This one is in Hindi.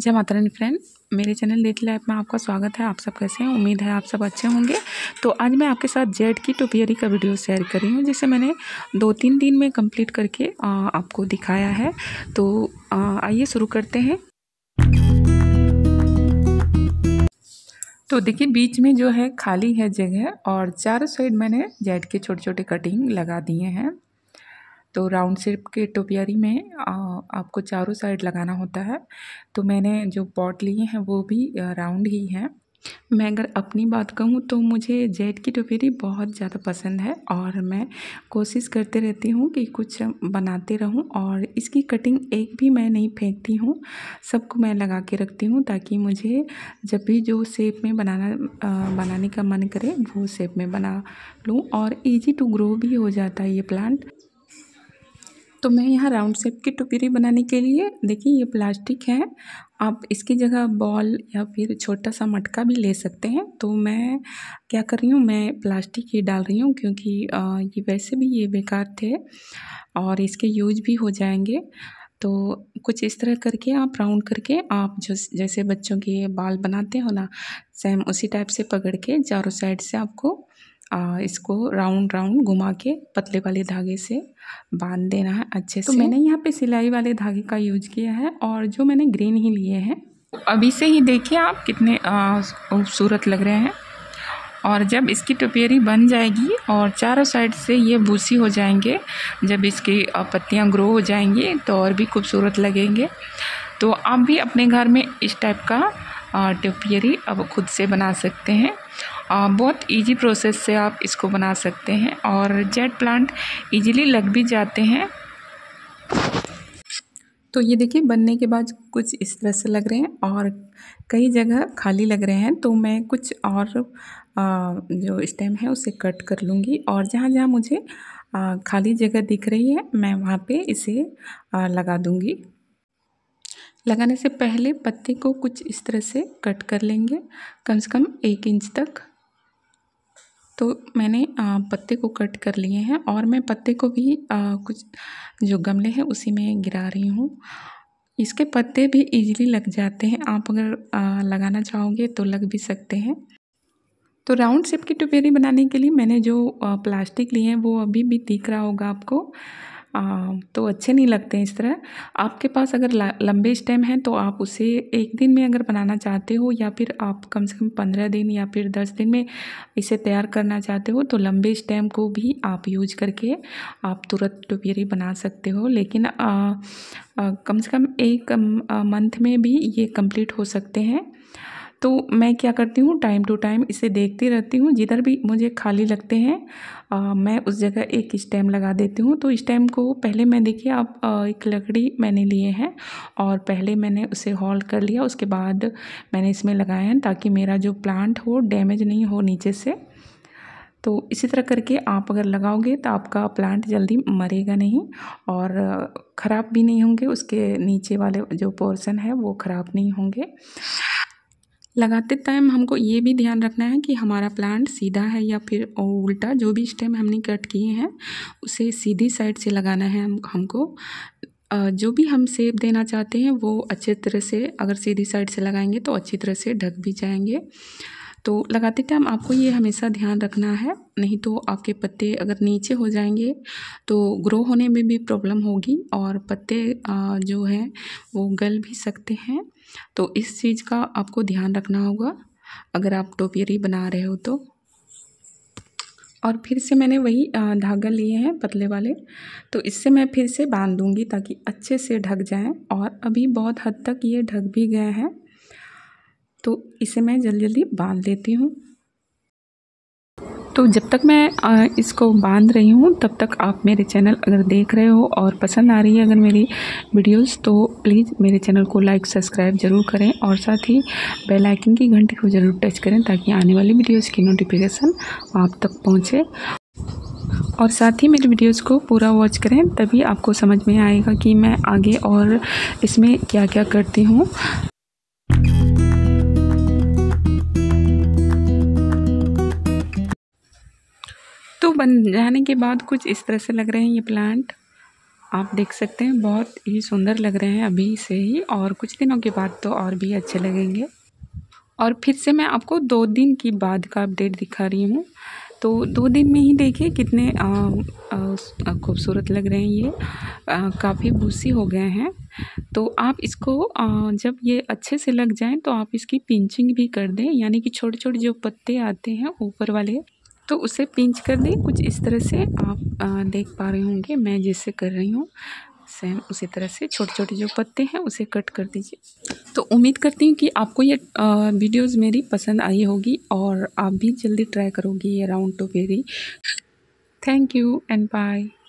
जय माता रानी फ्रेंड मेरे चैनल लिटिल ऐप में आपका स्वागत है आप सब कैसे हैं उम्मीद है आप सब अच्छे होंगे तो आज मैं आपके साथ जेड की टोपियरी का वीडियो शेयर कर रही हूँ जिसे मैंने दो तीन दिन में कंप्लीट करके आपको दिखाया है तो आइए शुरू करते हैं तो देखिए बीच में जो है खाली है जगह और चारों साइड मैंने जेड के छोटे छोटे कटिंग लगा दिए हैं तो राउंड शेप के टोपियरी में आपको चारों साइड लगाना होता है तो मैंने जो पॉट लिए हैं वो भी राउंड ही हैं मैं अगर अपनी बात कहूँ तो मुझे जेट की टोपेरी बहुत ज़्यादा पसंद है और मैं कोशिश करते रहती हूँ कि कुछ बनाते रहूँ और इसकी कटिंग एक भी मैं नहीं फेंकती हूँ सबको मैं लगा के रखती हूँ ताकि मुझे जब भी जो शेप में बनाना आ, बनाने का मन करे वो शेप में बना लूँ और ईजी टू ग्रो भी हो जाता है ये प्लांट तो मैं यहाँ राउंड शेप की टोकरी बनाने के लिए देखिए ये प्लास्टिक है आप इसकी जगह बॉल या फिर छोटा सा मटका भी ले सकते हैं तो मैं क्या कर रही हूँ मैं प्लास्टिक ही डाल रही हूँ क्योंकि ये वैसे भी ये बेकार थे और इसके यूज भी हो जाएंगे तो कुछ इस तरह करके आप राउंड करके आप जो जैसे बच्चों के बाल बनाते हो ना सेम उसी टाइप से पकड़ के चारों साइड से आपको इसको राउंड राउंड घुमा के पतले वाले धागे से बांध देना है अच्छे तो से तो मैंने यहाँ पे सिलाई वाले धागे का यूज किया है और जो मैंने ग्रीन ही लिए हैं अभी से ही देखिए आप कितने खूबसूरत लग रहे हैं और जब इसकी टोपियरी बन जाएगी और चारों साइड से ये बूसी हो जाएंगे जब इसकी पत्तियाँ ग्रो हो जाएंगी तो और भी खूबसूरत लगेंगे तो आप भी अपने घर में इस टाइप का टिपियरी अब खुद से बना सकते हैं बहुत इजी प्रोसेस से आप इसको बना सकते हैं और जेड प्लांट इजीली लग भी जाते हैं तो ये देखिए बनने के बाद कुछ इस तरह से लग रहे हैं और कई जगह खाली लग रहे हैं तो मैं कुछ और जो स्टेम है उसे कट कर लूँगी और जहाँ जहाँ मुझे खाली जगह दिख रही है मैं वहाँ पे इसे लगा दूँगी लगाने से पहले पत्ते को कुछ इस तरह से कट कर लेंगे कम से कम एक इंच तक तो मैंने पत्ते को कट कर लिए हैं और मैं पत्ते को भी कुछ जो गमले हैं उसी में गिरा रही हूँ इसके पत्ते भी इजीली लग जाते हैं आप अगर लगाना चाहोगे तो लग भी सकते हैं तो राउंड शेप की टुपेरी बनाने के लिए मैंने जो प्लास्टिक लिए हैं वो अभी भी दिख रहा होगा आपको तो अच्छे नहीं लगते इस तरह आपके पास अगर लंबे स्टेम हैं तो आप उसे एक दिन में अगर बनाना चाहते हो या फिर आप कम से कम पंद्रह दिन या फिर दस दिन में इसे तैयार करना चाहते हो तो लंबे स्टेम को भी आप यूज करके आप तुरंत टोपियरी बना सकते हो लेकिन आ, आ, कम से कम एक मंथ में भी ये कंप्लीट हो सकते हैं तो मैं क्या करती हूँ टाइम टू टाइम इसे देखती रहती हूँ जिधर भी मुझे खाली लगते हैं आ, मैं उस जगह एक स्टैम लगा देती हूँ तो स्टैम को पहले मैं देखिए आप एक लकड़ी मैंने लिए हैं और पहले मैंने उसे हॉल कर लिया उसके बाद मैंने इसमें लगाए हैं ताकि मेरा जो प्लांट हो डैमेज नहीं हो नीचे से तो इसी तरह करके आप अगर लगाओगे तो आपका प्लांट जल्दी मरेगा नहीं और ख़राब भी नहीं होंगे उसके नीचे वाले जो पोर्सन है वो ख़राब नहीं होंगे लगाते टाइम हमको ये भी ध्यान रखना है कि हमारा प्लांट सीधा है या फिर उल्टा जो भी स्टेम हमने कट किए हैं उसे सीधी साइड से लगाना है हम हमको जो भी हम सेब देना चाहते हैं वो अच्छे तरह से अगर सीधी साइड से लगाएंगे तो अच्छी तरह से ढक भी जाएंगे तो लगाते टाइम आपको ये हमेशा ध्यान रखना है नहीं तो आपके पत्ते अगर नीचे हो जाएंगे तो ग्रो होने में भी प्रॉब्लम होगी और पत्ते जो हैं वो गल भी सकते हैं तो इस चीज़ का आपको ध्यान रखना होगा अगर आप टोपियरी बना रहे हो तो और फिर से मैंने वही धागा लिए हैं पतले वाले तो इससे मैं फिर से बांध दूँगी ताकि अच्छे से ढक जाएँ और अभी बहुत हद तक ये ढक भी गए हैं तो इसे मैं जल्दी जल्दी बांध देती हूँ तो जब तक मैं इसको बांध रही हूँ तब तक आप मेरे चैनल अगर देख रहे हो और पसंद आ रही है अगर मेरी वीडियोस तो प्लीज़ मेरे चैनल को लाइक सब्सक्राइब ज़रूर करें और साथ ही बेल आइकन की घंटी को ज़रूर टच करें ताकि आने वाली वीडियोस की नोटिफिकेशन आप तक पहुँचे और साथ ही मेरी वीडियोस को पूरा वॉच करें तभी आपको समझ में आएगा कि मैं आगे और इसमें क्या क्या करती हूँ तो बन जाने के बाद कुछ इस तरह से लग रहे हैं ये प्लांट आप देख सकते हैं बहुत ही सुंदर लग रहे हैं अभी से ही और कुछ दिनों के बाद तो और भी अच्छे लगेंगे और फिर से मैं आपको दो दिन की बाद का अपडेट दिखा रही हूँ तो दो दिन में ही देखिए कितने खूबसूरत लग रहे हैं ये काफ़ी भूसी हो गए हैं तो आप इसको आ, जब ये अच्छे से लग जाएं तो आप इसकी पिंचिंग भी कर दें यानी कि छोटे छोटे जो पत्ते आते हैं ऊपर वाले तो उसे पिंच कर दें कुछ इस तरह से आप आ, देख पा रहे होंगे मैं जैसे कर रही हूँ सेम उसी तरह से छोटे छोटे जो पत्ते हैं उसे कट कर दीजिए तो उम्मीद करती हूँ कि आपको ये वीडियोस मेरी पसंद आई होगी और आप भी जल्दी ट्राई करोगी ये round very thank you and bye